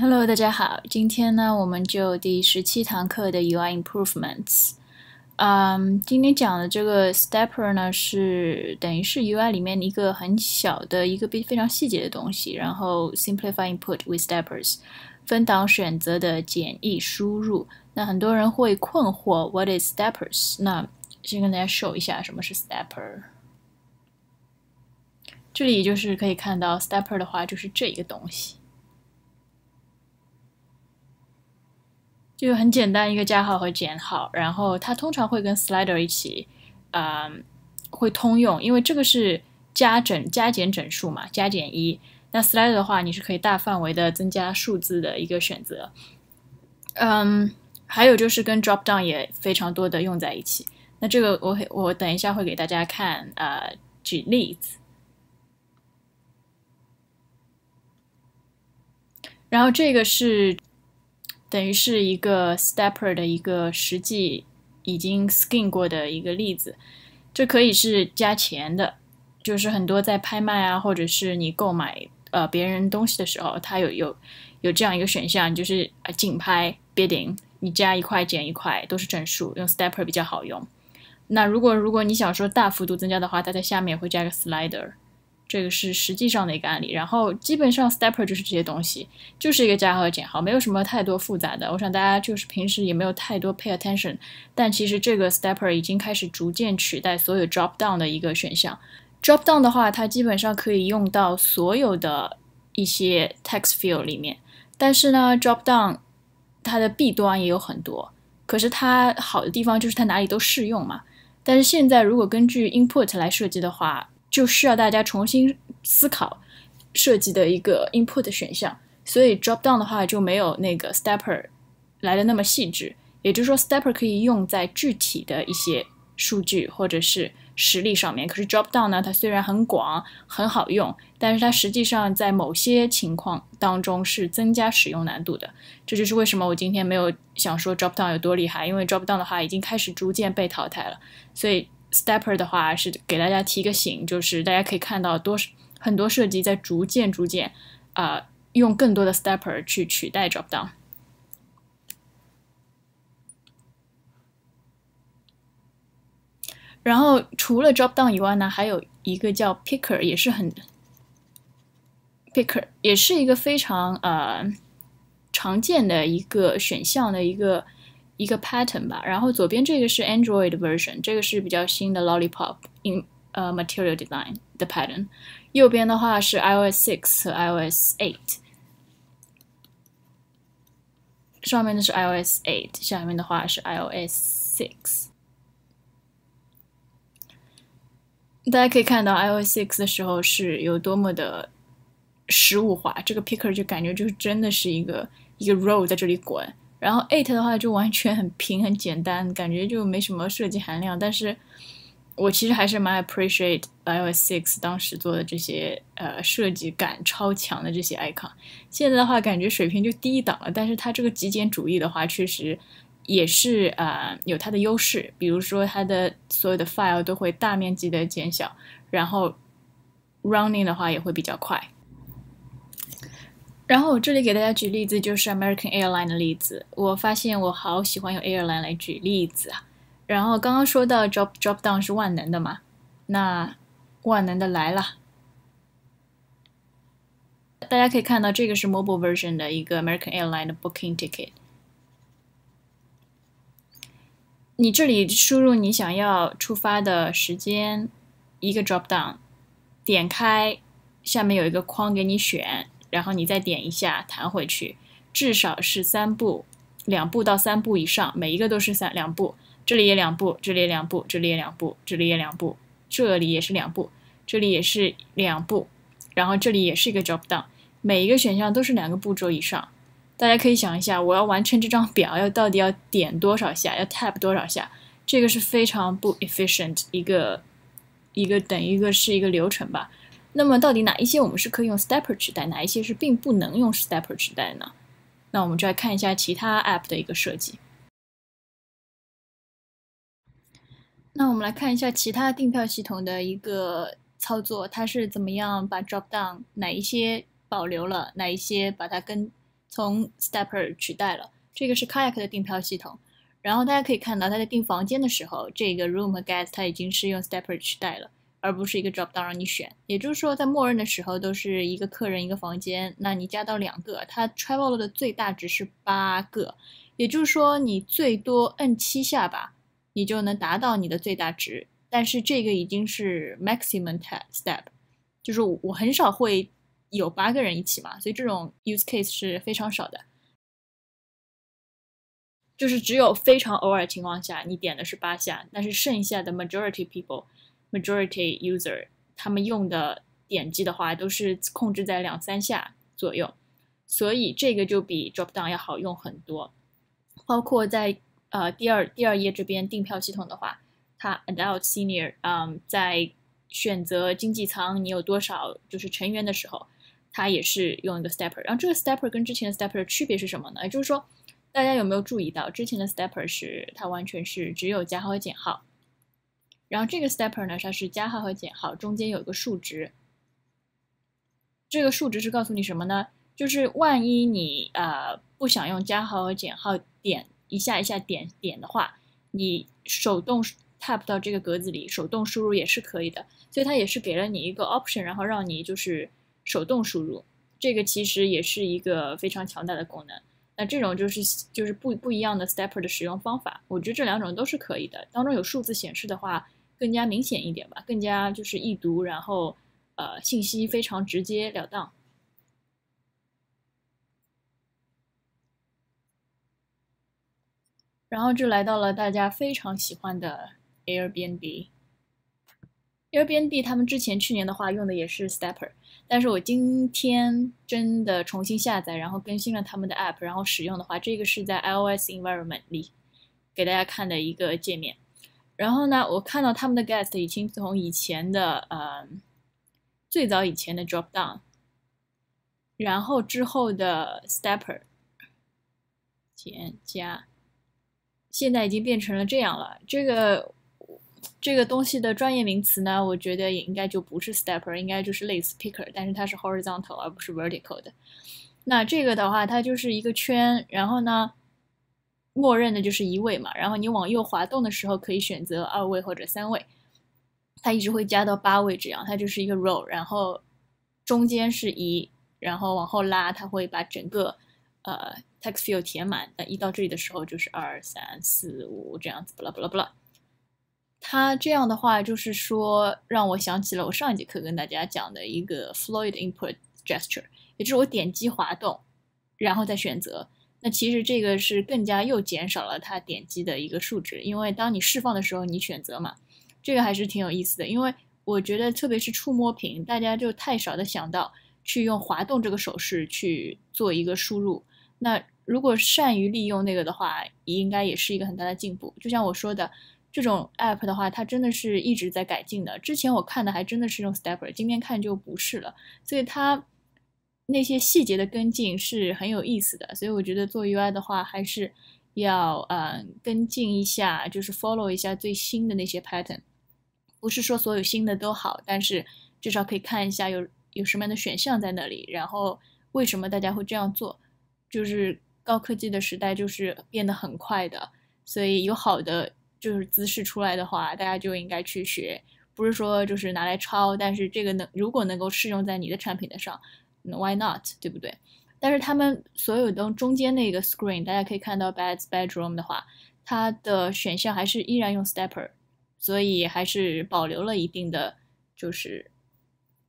Hello，大家好。今天呢，我们就第十七堂课的 UI improvements。嗯，今天讲的这个 stepper 呢，是等于是 UI 里面一个很小的一个非常细节的东西。然后 simplify input with steppers，分档选择的简易输入。那很多人会困惑，what is steppers？那先跟大家 show 一下什么是 stepper。这里就是可以看到 stepper 的话，就是这一个东西。就是很简单，一个加号和减号，然后它通常会跟 slider 一起，嗯，会通用，因为这个是加整、加减整数嘛，加减一。那 slider 的话，你是可以大范围的增加数字的一个选择。嗯，还有就是跟 drop down 也非常多的用在一起。那这个我我等一下会给大家看啊，举例子。然后这个是。等于是一个 stepper 的一个实际已经 skin 过的一个例子，这可以是加钱的，就是很多在拍卖啊，或者是你购买呃别人东西的时候，它有有有这样一个选项，就是啊竞拍 bidding，你加一块减一块都是整数，用 stepper 比较好用。那如果如果你想说大幅度增加的话，它在下面会加个 slider。这个是实际上的一个案例，然后基本上 stepper 就是这些东西，就是一个加号和减号，没有什么太多复杂的。我想大家就是平时也没有太多 pay attention，但其实这个 stepper 已经开始逐渐取代所有 drop down 的一个选项。drop down 的话，它基本上可以用到所有的一些 text field 里面，但是呢，drop down 它的弊端也有很多。可是它好的地方就是它哪里都适用嘛。但是现在如果根据 input 来设计的话，就需要大家重新思考设计的一个 input 选项，所以 drop down 的话就没有那个 stepper 来的那么细致。也就是说，stepper 可以用在具体的一些数据或者是实例上面，可是 drop down 呢，它虽然很广、很好用，但是它实际上在某些情况当中是增加使用难度的。这就是为什么我今天没有想说 drop down 有多厉害，因为 drop down 的话已经开始逐渐被淘汰了，所以。Stepper 的话是给大家提个醒，就是大家可以看到多很多设计在逐渐逐渐啊用更多的 Stepper 去取代 Drop Down。然后除了 Drop Down 以外呢，还有一个叫 Picker，也是很 Picker，也是一个非常呃常见的一个选项的一个。一个 pattern 吧。然后左边这个是 Android version，这个是比较新的 Lollipop in 呃 Material Design 的 pattern。右边的话是 iOS 6和 iOS 8。上面的是 iOS 8，下面的话是 iOS 6。大家可以看到 iOS 6的时候是有多么的实物化，这个 picker 就感觉就是真的是一个一个 roll 在这里滚，然后，eight 的话就完全很平、很简单，感觉就没什么设计含量。但是我其实还是蛮 appreciate iOS six 当时做的这些呃设计感超强的这些 icon。现在的话，感觉水平就低一档了。但是它这个极简主义的话，确实也是呃有它的优势。比如说，它的所有的 file 都会大面积的减小，然后 running 的话也会比较快。然后我这里给大家举例子，就是 American a i r l i n e 的例子。我发现我好喜欢用 airline 来举例子啊。然后刚刚说到 drop drop down 是万能的嘛，那万能的来了。大家可以看到，这个是 mobile version 的一个 American a i r l i n e 的 booking ticket。你这里输入你想要出发的时间，一个 drop down，点开，下面有一个框给你选。然后你再点一下弹回去，至少是三步，两步到三步以上，每一个都是三两步。这里也两步，这里也两步，这里也两步，这里也两步，这里也是两步，这里也是两步。然后这里也是一个 drop down，每一个选项都是两个步骤以上。大家可以想一下，我要完成这张表要到底要点多少下，要 tap 多少下，这个是非常不 efficient 一个一个等于一个是一个流程吧。那么到底哪一些我们是可以用 stepper 替代，哪一些是并不能用 stepper 替代呢？那我们就来看一下其他 app 的一个设计。那我们来看一下其他订票系统的一个操作，它是怎么样把 dropdown 哪一些保留了，哪一些把它跟从 stepper 取代了。这个是 kayak 的订票系统，然后大家可以看到，他在订房间的时候，这个 room 和 guest 它已经是用 stepper 替代了。而不是一个 drop down 让你选，也就是说，在默认的时候都是一个客人一个房间。那你加到两个，它 travel 的最大值是八个，也就是说你最多摁七下吧，你就能达到你的最大值。但是这个已经是 maximum test step，就是我很少会有八个人一起嘛，所以这种 use case 是非常少的，就是只有非常偶尔情况下你点的是八下，但是剩下的 majority people。Majority user 他们用的点击的话，都是控制在两三下左右，所以这个就比 drop down 要好用很多。包括在呃第二第二页这边订票系统的话，它 adult senior，嗯，在选择经济舱你有多少就是成员的时候，它也是用一个 stepper。然后这个 stepper 跟之前的 stepper 区别是什么呢？也就是说大家有没有注意到之前的 stepper 是它完全是只有加号和减号。然后这个 stepper 呢，它是加号和减号中间有一个数值。这个数值是告诉你什么呢？就是万一你呃不想用加号和减号点一下一下点点的话，你手动 tap 到这个格子里，手动输入也是可以的。所以它也是给了你一个 option，然后让你就是手动输入。这个其实也是一个非常强大的功能。那这种就是就是不不一样的 stepper 的使用方法。我觉得这两种都是可以的。当中有数字显示的话。更加明显一点吧，更加就是易读，然后，呃，信息非常直截了当。然后就来到了大家非常喜欢的 Airbnb。Airbnb 他们之前去年的话用的也是 Stepper，但是我今天真的重新下载，然后更新了他们的 app，然后使用的话，这个是在 iOS environment 里给大家看的一个界面。然后呢，我看到他们的 guest 已经从以前的，呃，最早以前的 drop down，然后之后的 stepper 减加，现在已经变成了这样了。这个这个东西的专业名词呢，我觉得也应该就不是 stepper，应该就是类似 picker，但是它是 horizontal 而不是 vertical 的。那这个的话，它就是一个圈，然后呢？默认的就是一位嘛，然后你往右滑动的时候可以选择二位或者三位，它一直会加到八位这样，它就是一个 r o w 然后中间是一，然后往后拉，它会把整个呃 text field 填满，那一到这里的时候就是二三四五这样子，不啦不啦不啦。它这样的话就是说让我想起了我上一节课跟大家讲的一个 Floyd input gesture，也就是我点击滑动，然后再选择。那其实这个是更加又减少了它点击的一个数值，因为当你释放的时候，你选择嘛，这个还是挺有意思的。因为我觉得特别是触摸屏，大家就太少的想到去用滑动这个手势去做一个输入。那如果善于利用那个的话，应该也是一个很大的进步。就像我说的，这种 app 的话，它真的是一直在改进的。之前我看的还真的是用 step，今天看就不是了，所以它。那些细节的跟进是很有意思的，所以我觉得做 UI 的话，还是要嗯跟进一下，就是 follow 一下最新的那些 pattern。不是说所有新的都好，但是至少可以看一下有有什么样的选项在那里，然后为什么大家会这样做。就是高科技的时代就是变得很快的，所以有好的就是姿势出来的话，大家就应该去学，不是说就是拿来抄，但是这个能如果能够适用在你的产品的上。Why not？对不对？但是他们所有的中间那个 screen，大家可以看到，bed bedroom 的话，它的选项还是依然用 stepper，所以还是保留了一定的，就是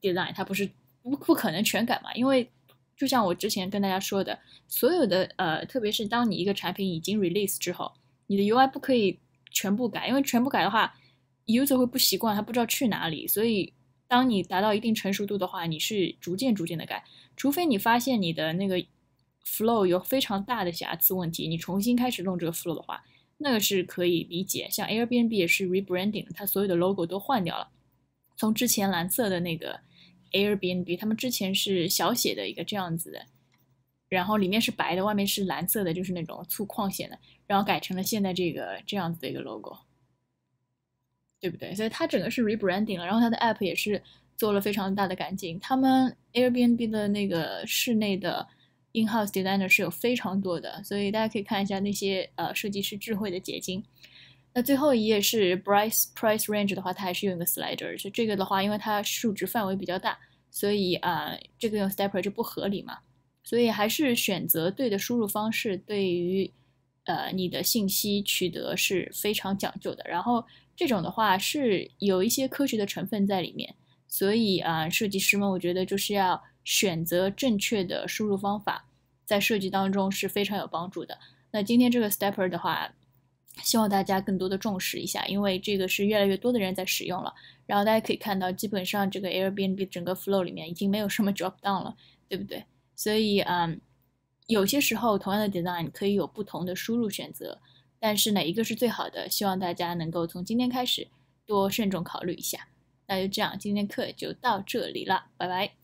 design。它不是不不可能全改嘛？因为就像我之前跟大家说的，所有的呃，特别是当你一个产品已经 release 之后，你的 UI 不可以全部改，因为全部改的话，u s e r 会不习惯，他不知道去哪里，所以。当你达到一定成熟度的话，你是逐渐逐渐的改，除非你发现你的那个 flow 有非常大的瑕疵问题，你重新开始弄这个 flow 的话，那个是可以理解。像 Airbnb 也是 rebranding，它所有的 logo 都换掉了，从之前蓝色的那个 Airbnb，他们之前是小写的一个这样子的，然后里面是白的，外面是蓝色的，就是那种粗框写的，然后改成了现在这个这样子的一个 logo。对不对？所以它整个是 rebranding 了，然后它的 app 也是做了非常大的改进。他们 Airbnb 的那个室内的 in-house designer 是有非常多的，所以大家可以看一下那些呃设计师智慧的结晶。那最后一页是 price price range 的话，它还是用一个 slider，就这个的话，因为它数值范围比较大，所以啊这个用 stepper 就不合理嘛，所以还是选择对的输入方式。对于呃，你的信息取得是非常讲究的，然后这种的话是有一些科学的成分在里面，所以啊，设计师们我觉得就是要选择正确的输入方法，在设计当中是非常有帮助的。那今天这个 stepper 的话，希望大家更多的重视一下，因为这个是越来越多的人在使用了。然后大家可以看到，基本上这个 Airbnb 整个 flow 里面已经没有什么 drop down 了，对不对？所以嗯。有些时候，同样的 design 可以有不同的输入选择，但是哪一个是最好的？希望大家能够从今天开始多慎重考虑一下。那就这样，今天课就到这里了，拜拜。